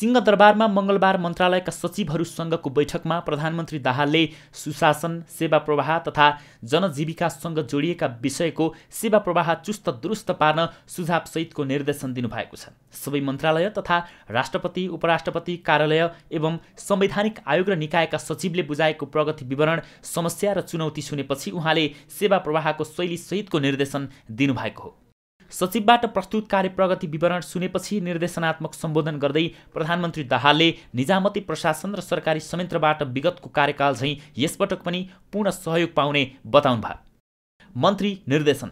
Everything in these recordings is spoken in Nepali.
सिंहदरबारमा मङ्गलबार मन्त्रालयका सचिवहरूसँगको बैठकमा प्रधानमन्त्री दाहालले सुशासन सेवा प्रवाह तथा जनजीविकासँग जोडिएका विषयको सेवा प्रवाह चुस्त दुरुस्त पार्न सुझावसहितको निर्देशन दिनुभएको छ सबै मन्त्रालय तथा राष्ट्रपति उपराष्ट्रपति कार्यालय एवं संवैधानिक आयोग र निकायका सचिवले बुझाएको प्रगति विवरण समस्या र चुनौती सुनेपछि उहाँले सेवा प्रवाहको शैलीसहितको निर्देशन दिनुभएको हो सचिवबाट प्रस्तुत कार्य प्रगति विवरण सुनेपछि निर्देशनात्मक सम्बोधन गर्दै प्रधानमन्त्री दाहालले निजामती प्रशासन र सरकारी संयन्त्रबाट विगतको कार्यकाल झैँ यसपटक पनि पूर्ण सहयोग पाउने बताउनुभयो मन्त्री निर्देशन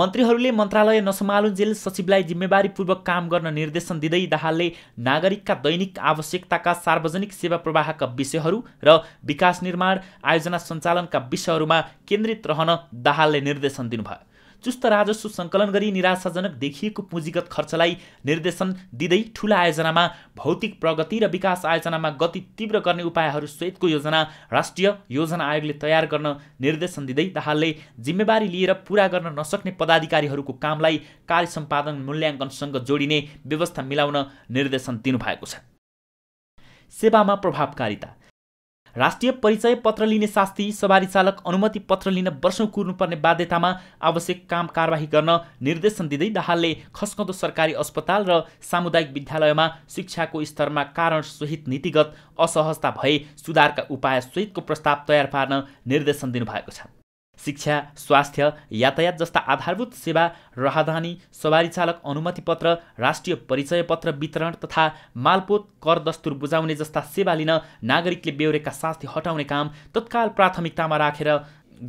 मन्त्रीहरूले मन्त्रालय नसम्हालुन्जेल सचिवलाई जिम्मेवारीपूर्वक काम गर्न निर्देशन दिँदै दाहालले नागरिकका दैनिक आवश्यकताका सार्वजनिक सेवा प्रवाहका विषयहरू र विकास निर्माण आयोजना सञ्चालनका विषयहरूमा केन्द्रित रहन दाहालले निर्देशन दिनुभयो चुस्त राजस्व सङ्कलन गरी निराशाजनक देखिएको पुँजीगत खर्चलाई निर्देशन दिँदै ठुला आयोजनामा भौतिक प्रगति र विकास आयोजनामा गति तीव्र गर्ने उपायहरू सहितको योजना राष्ट्रिय योजना आयोगले तयार गर्न निर्देशन दिँदै दाहालले जिम्मेवारी लिएर पुरा गर्न नसक्ने पदाधिकारीहरूको कामलाई कार्य सम्पादन मूल्याङ्कनसँग जोडिने व्यवस्था मिलाउन निर्देशन दिनुभएको छ सेवामा प्रभावकारिता राष्ट्रिय परिचय पत्र लिने शास्ति सवारी चालक अनुमति पत्र लिन वर्षौँ कुर्नुपर्ने बाध्यतामा आवश्यक काम कारवाही गर्न निर्देशन दिँदै दाहालले खस्कँदो सरकारी अस्पताल र सामुदायिक विद्यालयमा शिक्षाको स्तरमा कारण सहित नीतिगत असहजता भए सुधारका उपायसहितको प्रस्ताव तयार पार्न निर्देशन दिनुभएको छ शिक्षा स्वास्थ्य यातायात जस्ता आधारभूत सेवा राहदानी सवारी चालक अनुमति पत्र राष्ट्रिय परिचय पत्र वितरण तथा मालपोत कर दस्तुर बुझाउने जस्ता सेवा लिन नागरिकले बेहोरेका शास्ति हटाउने काम तत्काल प्राथमिकतामा राखेर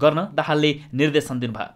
गर्न दाहालले निर्देशन दिनुभयो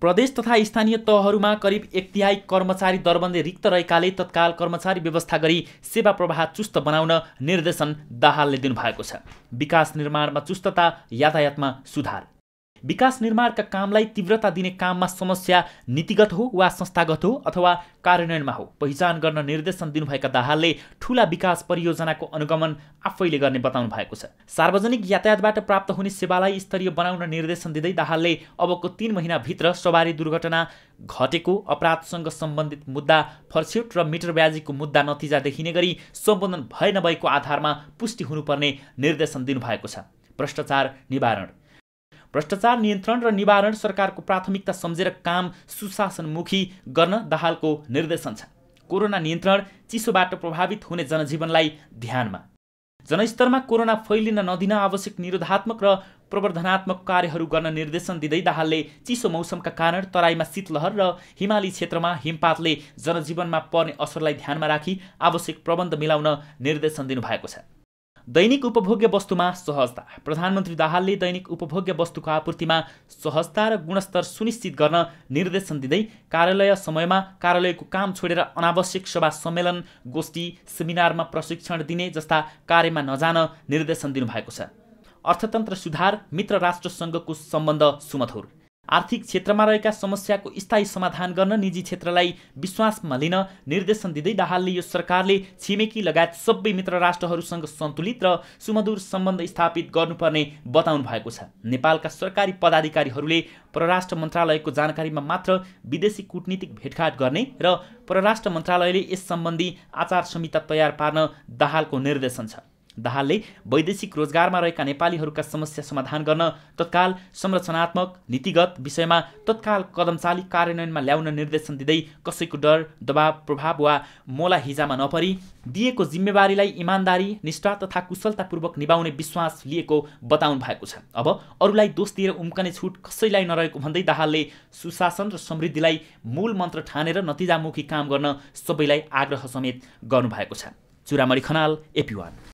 प्रदेश तथा स्थानीय तहहरूमा करिब एक तिहाई कर्मचारी दरबन्दी रिक्त रहेकाले तत्काल कर्मचारी व्यवस्था गरी सेवा प्रवाह चुस्त बनाउन निर्देशन दाहालले दिनुभएको छ विकास निर्माणमा चुस्तता यातायातमा सुधार विकास निर्माणका कामलाई तीव्रता दिने काममा समस्या नीतिगत हो वा संस्थागत हो अथवा कार्यान्वयनमा हो पहिचान गर्न निर्देशन दिनुभएका दाहालले ठुला विकास परियोजनाको अनुगमन आफैले गर्ने बताउनु भएको छ सार्वजनिक यातायातबाट प्राप्त हुने सेवालाई स्तरीय बनाउन निर्देशन दिँदै दाहालले अबको तीन महिनाभित्र सवारी दुर्घटना घटेको अपराधसँग सम्बन्धित मुद्दा फर्स्युट र मिटर ब्याजीको मुद्दा नतिजा देखिने गरी सम्बोधन भए नभएको आधारमा पुष्टि हुनुपर्ने निर्देशन दिनुभएको छ भ्रष्टाचार निवारण भ्रष्टाचार नियन्त्रण र निवारण सरकारको प्राथमिकता सम्झेर काम सुशासनमुखी गर्न दाहालको निर्देशन छ कोरोना नियन्त्रण चिसोबाट प्रभावित हुने जनजीवनलाई ध्यानमा जनस्तरमा कोरोना फैलिन नदिन आवश्यक निरोधात्मक र प्रवर्धनात्मक कार्यहरू गर्न निर्देशन दिँदै दाहालले चिसो मौसमका कारण तराईमा शीतलहर र हिमाली क्षेत्रमा हिमपातले जनजीवनमा पर्ने असरलाई ध्यानमा राखी आवश्यक प्रबन्ध मिलाउन निर्देशन दिनुभएको छ दैनिक उपभोग्य वस्तुमा सहजता प्रधानमन्त्री दाहालले दैनिक उपभोग्य वस्तुको आपूर्तिमा सहजता र गुणस्तर सुनिश्चित गर्न निर्देशन दिँदै कार्यालय समयमा कार्यालयको काम छोडेर अनावश्यक सभा सम्मेलन गोष्ठी सेमिनारमा प्रशिक्षण दिने जस्ता कार्यमा नजान निर्देशन दिनुभएको छ अर्थतन्त्र सुधार मित्र राष्ट्रसँगको सम्बन्ध सुमधुर आर्थिक क्षेत्रमा रहेका समस्याको स्थायी समाधान गर्न निजी क्षेत्रलाई विश्वासमा लिन निर्देशन दिँदै दाहालले यो सरकारले छिमेकी लगायत सबै मित्र राष्ट्रहरूसँग सन्तुलित र सुमधुर सम्बन्ध स्थापित गर्नुपर्ने बताउनु भएको छ नेपालका सरकारी पदाधिकारीहरूले परराष्ट्र मन्त्रालयको जानकारीमा मात्र विदेशी कुटनीतिक भेटघाट गर्ने र परराष्ट्र मन्त्रालयले यस सम्बन्धी आचार संहिता तयार पार्न दाहालको निर्देशन छ दाहालले वैदेशिक रोजगारमा रहेका नेपालीहरूका समस्या समाधान गर्न तत्काल संरचनात्मक नीतिगत विषयमा तत्काल कदमचाली कार्यान्वयनमा ल्याउन निर्देशन दिँदै कसैको डर दबाव प्रभाव वा मोला हिजामा नपरी दिएको जिम्मेवारीलाई इमान्दारी निष्ठा तथा कुशलतापूर्वक निभाउने विश्वास लिएको बताउनु भएको छ अब अरूलाई दोष दिएर उम्कने छुट कसैलाई नरहेको भन्दै दाहालले सुशासन र समृद्धिलाई मूल मन्त्र ठानेर नतिजामुखी काम गर्न सबैलाई आग्रह समेत गर्नुभएको छ चुरामणी खनाल एपिवान